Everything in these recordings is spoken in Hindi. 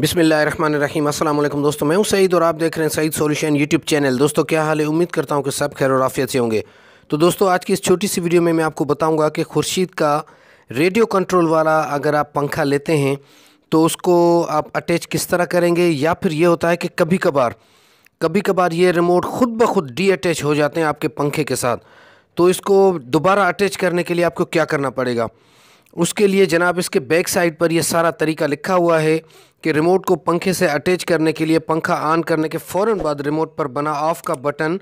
बिसमीम अल्लाम दोस्तों मैं हूं सईद और आप देख रहे हैं सईद सॉल्यूशन यूट्यूब चैनल दोस्तों क्या हाल है उम्मीद करता हूं कि सब खैर और आफियत से होंगे तो दोस्तों आज की इस छोटी सी वीडियो में मैं आपको बताऊंगा कि खुर्शीद का रेडियो कंट्रोल वाला अगर आप पंखा लेते हैं तो उसको आप अटैच किस तरह करेंगे या फिर ये होता है कि कभी कभार कभी कभार ये रिमोट खुद ब खुद डी अटैच हो जाते हैं आपके पंखे के साथ तो इसको दोबारा अटैच करने के लिए आपको क्या करना पड़ेगा उसके लिए जनाब इसके बैक साइड पर यह सारा तरीका लिखा हुआ है कि रिमोट को पंखे से अटैच करने के लिए पंखा ऑन करने के फ़ौर बाद रिमोट पर बना ऑफ़ का बटन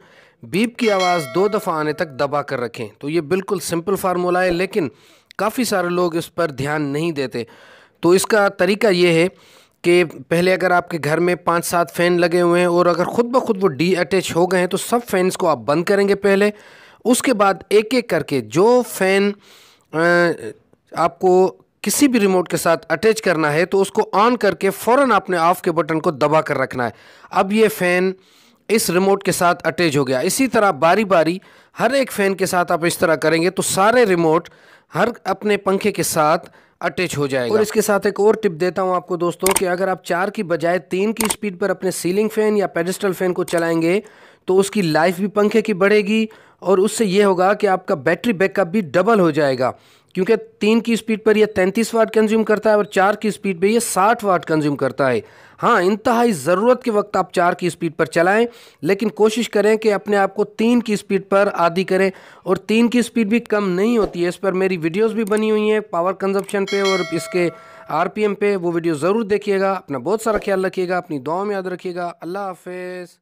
बीप की आवाज़ दो दफ़ा आने तक दबा कर रखें तो ये बिल्कुल सिंपल फार्मूला है लेकिन काफ़ी सारे लोग इस पर ध्यान नहीं देते तो इसका तरीका ये है कि पहले अगर आपके घर में पाँच सात फ़ैन लगे हुए हैं और अगर ख़ुद ब खुद वो डी अटैच हो गए हैं तो सब फैंस को आप बंद करेंगे पहले उसके बाद एक एक करके जो फ़ैन आपको किसी भी रिमोट के साथ अटैच करना है तो उसको ऑन करके फ़ौरन आपने ऑफ़ के बटन को दबा कर रखना है अब ये फ़ैन इस रिमोट के साथ अटैच हो गया इसी तरह बारी बारी हर एक फ़ैन के साथ आप इस तरह करेंगे तो सारे रिमोट हर अपने पंखे के साथ अटैच हो जाएगा और इसके साथ एक और टिप देता हूं आपको दोस्तों कि अगर आप चार की बजाय तीन की स्पीड पर अपने सीलिंग फ़ैन या पेडिस्टल फ़ैन को चलाएंगे तो उसकी लाइफ भी पंखे की बढ़ेगी और उससे ये होगा कि आपका बैटरी बैकअप भी डबल हो जाएगा क्योंकि तीन की स्पीड पर यह तैंतीस वाट कंज्यूम करता है और चार की स्पीड पर यह साठ वाट कंज्यूम करता है हाँ इंतहाई ज़रूरत के वक्त आप चार की स्पीड पर चलाएं लेकिन कोशिश करें कि अपने आप को तीन की स्पीड पर आदि करें और तीन की स्पीड भी कम नहीं होती है इस पर मेरी वीडियोस भी बनी हुई हैं पावर कंजप्शन पे और इसके आरपीएम पे वो वीडियो ज़रूर देखिएगा अपना बहुत सारा ख्याल रखिएगा अपनी दुआओं में याद रखिएगा अल्लाह हाफिज़